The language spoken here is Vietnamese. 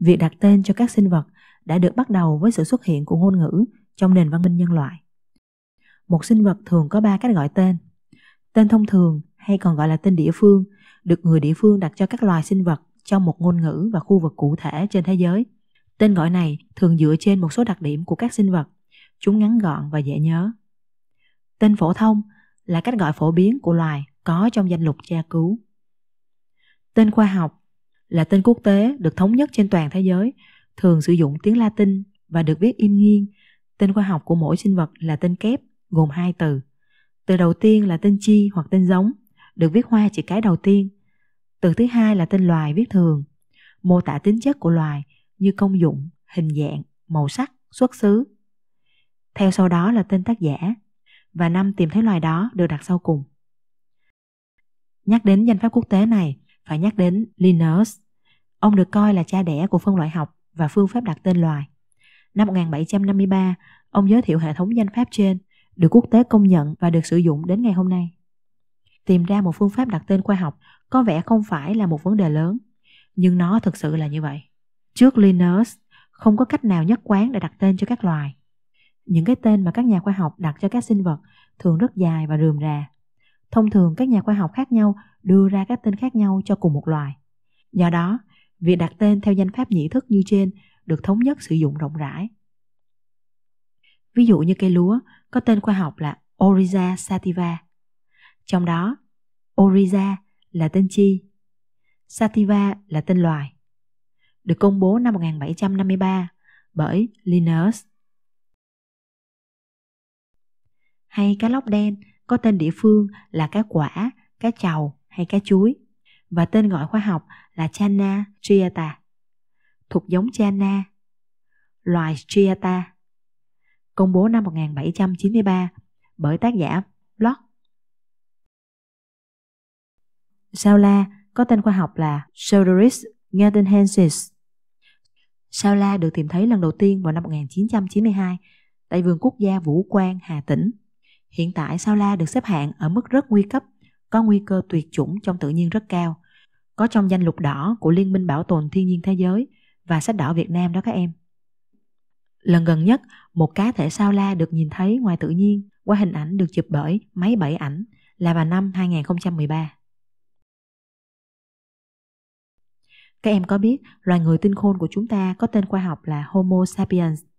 Việc đặt tên cho các sinh vật đã được bắt đầu với sự xuất hiện của ngôn ngữ trong nền văn minh nhân loại. Một sinh vật thường có ba cách gọi tên. Tên thông thường hay còn gọi là tên địa phương được người địa phương đặt cho các loài sinh vật trong một ngôn ngữ và khu vực cụ thể trên thế giới. Tên gọi này thường dựa trên một số đặc điểm của các sinh vật. Chúng ngắn gọn và dễ nhớ. Tên phổ thông là cách gọi phổ biến của loài có trong danh lục tra cứu. Tên khoa học là tên quốc tế được thống nhất trên toàn thế giới, thường sử dụng tiếng Latin và được viết in nghiêng. Tên khoa học của mỗi sinh vật là tên kép, gồm hai từ. Từ đầu tiên là tên chi hoặc tên giống, được viết hoa chỉ cái đầu tiên. Từ thứ hai là tên loài viết thường, mô tả tính chất của loài như công dụng, hình dạng, màu sắc, xuất xứ. Theo sau đó là tên tác giả, và năm tìm thấy loài đó được đặt sau cùng. Nhắc đến danh pháp quốc tế này, phải nhắc đến Linnaeus. Ông được coi là cha đẻ của phân loại học và phương pháp đặt tên loài. Năm 1753, ông giới thiệu hệ thống danh pháp trên, được quốc tế công nhận và được sử dụng đến ngày hôm nay. Tìm ra một phương pháp đặt tên khoa học có vẻ không phải là một vấn đề lớn, nhưng nó thực sự là như vậy. Trước Linnaeus, không có cách nào nhất quán để đặt tên cho các loài. Những cái tên mà các nhà khoa học đặt cho các sinh vật thường rất dài và rườm rà. Thông thường các nhà khoa học khác nhau đưa ra các tên khác nhau cho cùng một loài. Do đó, việc đặt tên theo danh pháp nhị thức như trên được thống nhất sử dụng rộng rãi. Ví dụ như cây lúa có tên khoa học là Oryza sativa. Trong đó, Oryza là tên chi, sativa là tên loài. Được công bố năm 1753 bởi Linnaeus. Hay cá lóc đen có tên địa phương là cá quả, cá chầu hay cá chuối và tên gọi khoa học là Chana striata, thuộc giống Chana, loài striata, công bố năm 1793 bởi tác giả Block. Sao la có tên khoa học là Pseudoris gardenhensis. Sao la được tìm thấy lần đầu tiên vào năm 1992 tại vườn quốc gia Vũ Quang, Hà Tĩnh. Hiện tại sao la được xếp hạng ở mức rất nguy cấp, có nguy cơ tuyệt chủng trong tự nhiên rất cao, có trong danh lục đỏ của Liên minh Bảo tồn Thiên nhiên Thế giới và sách đỏ Việt Nam đó các em. Lần gần nhất, một cá thể sao la được nhìn thấy ngoài tự nhiên qua hình ảnh được chụp bởi máy bảy ảnh là vào năm 2013. Các em có biết loài người tinh khôn của chúng ta có tên khoa học là Homo sapiens